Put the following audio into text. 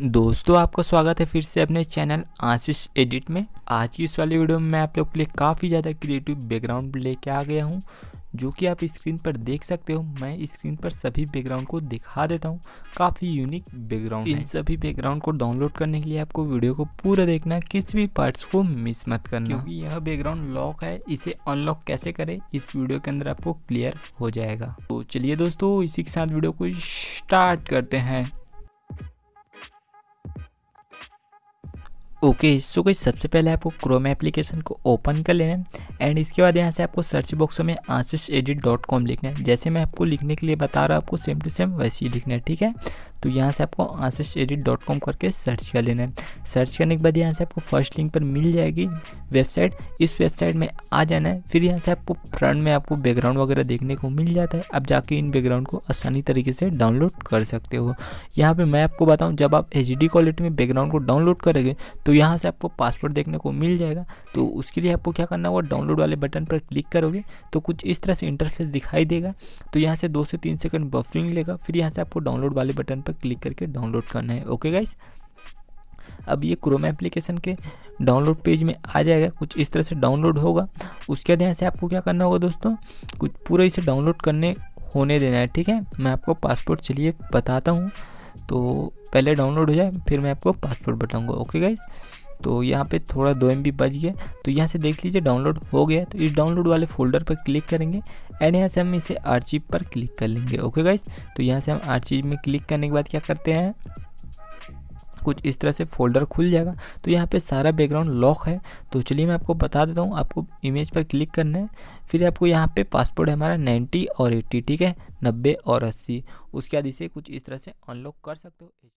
दोस्तों आपका स्वागत है फिर से अपने चैनल आशीष एडिट में आज की इस वाली वीडियो में मैं आप लोग के लिए काफ़ी ज़्यादा क्रिएटिव बैकग्राउंड लेके आ गया हूँ जो कि आप स्क्रीन पर देख सकते हो मैं स्क्रीन पर सभी बैकग्राउंड को दिखा देता हूँ काफ़ी यूनिक बैकग्राउंड इन सभी बैकग्राउंड को डाउनलोड करने के लिए आपको वीडियो को पूरा देखना किसी भी पार्ट्स को मिस मत करना क्योंकि यह बैकग्राउंड लॉक है इसे अनलॉक कैसे करें इस वीडियो के अंदर आपको क्लियर हो जाएगा तो चलिए दोस्तों इसी के साथ वीडियो को स्टार्ट करते हैं ओके सो गई सबसे पहले आपको क्रोम एप्लीकेशन को ओपन कर लेना है एंड इसके बाद यहाँ से आपको सर्च बॉक्स में आशीष एडिट डॉट कॉम लिखना है जैसे मैं आपको लिखने के लिए बता रहा हूँ आपको सेम टू सेम वैसे ही लिखना है ठीक है तो यहाँ से आपको आशीष एडिट डॉट कॉम करके सर्च कर लेना है सर्च करने के बाद यहाँ से आपको फर्स्ट लिंक पर मिल जाएगी वेबसाइट इस वेबसाइट में आ जाना है फिर यहाँ से आपको फ्रंट में आपको बैकग्राउंड वगैरह देखने को मिल जाता है आप जाके इन बैकग्राउंड को आसानी तरीके से डाउनलोड कर सकते हो यहाँ पर मैं आपको बताऊँ जब आप एच क्वालिटी में बैकग्राउंड को डाउनलोड करेंगे तो यहाँ से आपको पासवर्ड देखने को मिल जाएगा तो उसके लिए आपको क्या करना होगा डाउनलोड वाले बटन पर क्लिक करोगे तो कुछ इस तरह से इंटरफेस दिखाई देगा तो यहाँ से दो से तीन सेकंड बफरिंग लेगा फिर यहाँ से आपको डाउनलोड वाले बटन पर क्लिक करके डाउनलोड करना है ओके गाइस अब ये क्रोम एप्लीकेशन के डाउनलोड पेज में आ जाएगा कुछ इस तरह से डाउनलोड होगा उसके बाद यहाँ से आपको क्या करना होगा दोस्तों कुछ पूरा इसे डाउनलोड करने होने देना है ठीक है मैं आपको पासपोर्ट चलिए बताता हूँ तो पहले डाउनलोड हो जाए फिर मैं आपको पासपोर्ट बताऊँगा ओके गाइज़ तो यहाँ पे थोड़ा दो एम बच गया तो यहाँ से देख लीजिए डाउनलोड हो गया तो इस डाउनलोड वाले फोल्डर पर क्लिक करेंगे एंड यहाँ से हम इसे आर्चिव पर क्लिक कर लेंगे ओके गाइस तो यहाँ से हम आर्चिव में क्लिक करने के बाद क्या करते हैं कुछ इस तरह से फोल्डर खुल जाएगा तो यहाँ पे सारा बैकग्राउंड लॉक है तो चलिए मैं आपको बता देता हूँ आपको इमेज पर क्लिक करना है फिर आपको यहाँ पे पासपोर्ट है हमारा 90 और 80 ठीक है 90 और 80 उसके बाद इसे कुछ इस तरह से अनलॉक कर सकते हो